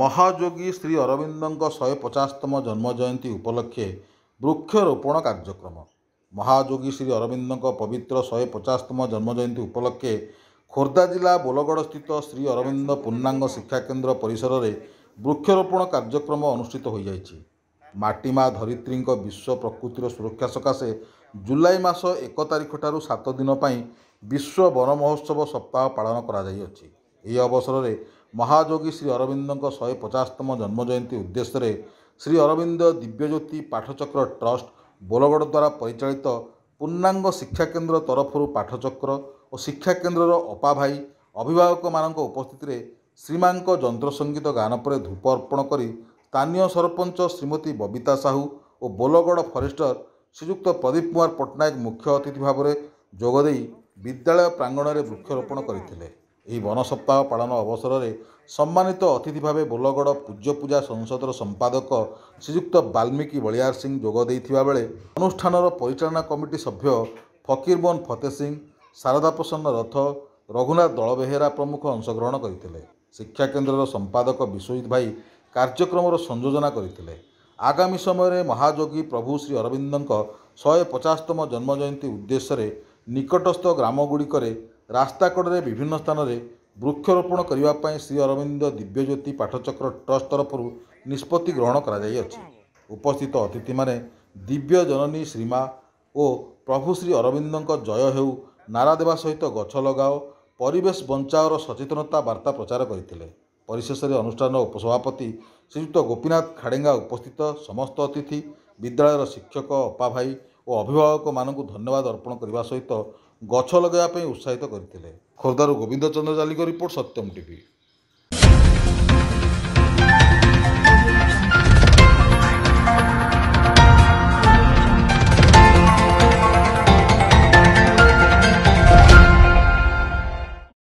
ମହାଯୋଗୀ ଶ୍ରୀ ଅରବିନ୍ଦଙ୍କ ଶହେ ପଚାଶତମ ଜନ୍ମ ଜୟନ୍ତୀ ଉପଲକ୍ଷେ ବୃକ୍ଷରୋପଣ କାର୍ଯ୍ୟକ୍ରମ ମହାଯୋଗୀ ଶ୍ରୀ ଅରବିନ୍ଦଙ୍କ ପବିତ୍ର ଶହେ ପଚାଶତମ ଜନ୍ମ ଜୟନ୍ତୀ ଉପଲକ୍ଷେ ଖୋର୍ଦ୍ଧା ଜିଲ୍ଲା ବୋଲଗଡ଼ ସ୍ଥିତ ଶ୍ରୀ ଅରବିନ୍ଦ ପୂର୍ଣ୍ଣାଙ୍ଗ ଶିକ୍ଷାକେନ୍ଦ୍ର ପରିସରରେ ବୃକ୍ଷରୋପଣ କାର୍ଯ୍ୟକ୍ରମ ଅନୁଷ୍ଠିତ ହୋଇଯାଇଛି ମାଟିମା ଧରିତ୍ରୀଙ୍କ ବିଶ୍ୱ ପ୍ରକୃତିର ସୁରକ୍ଷା ସକାଶେ ଜୁଲାଇ ମାସ ଏକ ତାରିଖ ଠାରୁ ସାତ ଦିନ ପାଇଁ ବିଶ୍ୱ ବନ ମହୋତ୍ସବ ସପ୍ତାହ ପାଳନ କରାଯାଇଅଛି ଏହି ଅବସରରେ ମହାଯୋଗୀ ଶ୍ରୀ ଅରବିନ୍ଦଙ୍କ ଶହେ ପଚାଶତମ ଜନ୍ମଜୟନ୍ତୀ ଉଦ୍ଦେଶ୍ୟରେ ଶ୍ରୀ ଅରବିନ୍ଦ ଦିବ୍ୟଜ୍ୟୋତି ପାଠଚକ୍ର ଟ୍ରଷ୍ଟ ବୋଲଗଡ଼ ଦ୍ୱାରା ପରିଚାଳିତ ପୂର୍ଣ୍ଣାଙ୍ଗ ଶିକ୍ଷାକେନ୍ଦ୍ର ତରଫରୁ ପାଠଚକ୍ର ଓ ଶିକ୍ଷାକେନ୍ଦ୍ରର ଅପା ଭାଇ ଅଭିଭାବକମାନଙ୍କ ଉପସ୍ଥିତିରେ ଶ୍ରୀମାଙ୍କ ଯନ୍ତ୍ରସଙ୍ଗୀତ ଗାନ ପରେ ଧୂପ ଅର୍ପଣ କରି ସ୍ଥାନୀୟ ସରପଞ୍ଚ ଶ୍ରୀମତୀ ବବିତା ସାହୁ ଓ ବୋଲଗଡ଼ ଫରେଷ୍ଟର ଶ୍ରୀଯୁକ୍ତ ପ୍ରଦୀପ କୁମାର ପଟ୍ଟନାୟକ ମୁଖ୍ୟ ଅତିଥି ଭାବରେ ଯୋଗଦେଇ ବିଦ୍ୟାଳୟ ପ୍ରାଙ୍ଗଣରେ ବୃକ୍ଷରୋପଣ କରିଥିଲେ ଏହି ବନ ସପ୍ତାହ ପାଳନ ଅବସରରେ ସମ୍ମାନିତ ଅତିଥି ଭାବେ ବୋଲଗଡ଼ ପୂଜ୍ୟ ପୂଜା ସଂସଦର ସମ୍ପାଦକ ଶ୍ରୀଯୁକ୍ତ ବାଲ୍ମିକୀ ବଳିଆର ସିଂ ଯୋଗ ଦେଇଥିବା ବେଳେ ଅନୁଷ୍ଠାନର ପରିଚାଳନା କମିଟି ସଭ୍ୟ ଫକୀରମୋହନ ଫତେ ସିଂ ଶାରଦା ପ୍ରସନ୍ନ ରଥ ରଘୁନାଥ ଦଳବେହେରା ପ୍ରମୁଖ ଅଂଶଗ୍ରହଣ କରିଥିଲେ ଶିକ୍ଷା କେନ୍ଦ୍ରର ସମ୍ପାଦକ ବିଶ୍ୱଜିତ ଭାଇ କାର୍ଯ୍ୟକ୍ରମର ସଂଯୋଜନା କରିଥିଲେ ଆଗାମୀ ସମୟରେ ମହାଯୋଗୀ ପ୍ରଭୁ ଶ୍ରୀ ଅରବିନ୍ଦଙ୍କ ଶହେ ପଚାଶତମ ଜନ୍ମଜୟନ୍ତୀ ଉଦ୍ଦେଶ୍ୟରେ ନିକଟସ୍ଥ ଗ୍ରାମଗୁଡ଼ିକରେ ରାସ୍ତାକଡ଼ରେ ବିଭିନ୍ନ ସ୍ଥାନରେ ବୃକ୍ଷରୋପଣ କରିବା ପାଇଁ ଶ୍ରୀ ଅରବିନ୍ଦ ଦିବ୍ୟଜ୍ୟୋତି ପାଠଚକ୍ର ଟ୍ରଷ୍ଟ ତରଫରୁ ନିଷ୍ପତ୍ତି ଗ୍ରହଣ କରାଯାଇଅଛି ଉପସ୍ଥିତ ଅତିଥିମାନେ ଦିବ୍ୟ ଜନନୀ ଶ୍ରୀମା ଓ ପ୍ରଭୁ ଶ୍ରୀ ଅରବିନ୍ଦଙ୍କ ଜୟ ହେଉ ନାରା ଦେବା ସହିତ ଗଛ ଲଗାଅ ପରିବେଶ ବଞ୍ଚାଅର ସଚେତନତା ବାର୍ତ୍ତା ପ୍ରଚାର କରିଥିଲେ ପରିଶେଷରେ ଅନୁଷ୍ଠାନର ଉପସଭାପତି ଶ୍ରୀଯୁକ୍ତ ଗୋପୀନାଥ ଖାଡ଼େଙ୍ଗା ଉପସ୍ଥିତ ସମସ୍ତ ଅତିଥି ବିଦ୍ୟାଳୟର ଶିକ୍ଷକ ଅପା ଭାଇ ଓ ଅଭିଭାବକମାନଙ୍କୁ ଧନ୍ୟବାଦ ଅର୍ପଣ କରିବା ସହିତ ଗଛ ଲଗାଇବା ପାଇଁ ଉତ୍ସାହିତ କରିଥିଲେ ଖୋର୍ଦ୍ଧାରୁ ଗୋବିନ୍ଦ ଚନ୍ଦ୍ର ଜାଲିଙ୍କ ରିପୋର୍ଟ ସତ୍ୟମ ଟିଭି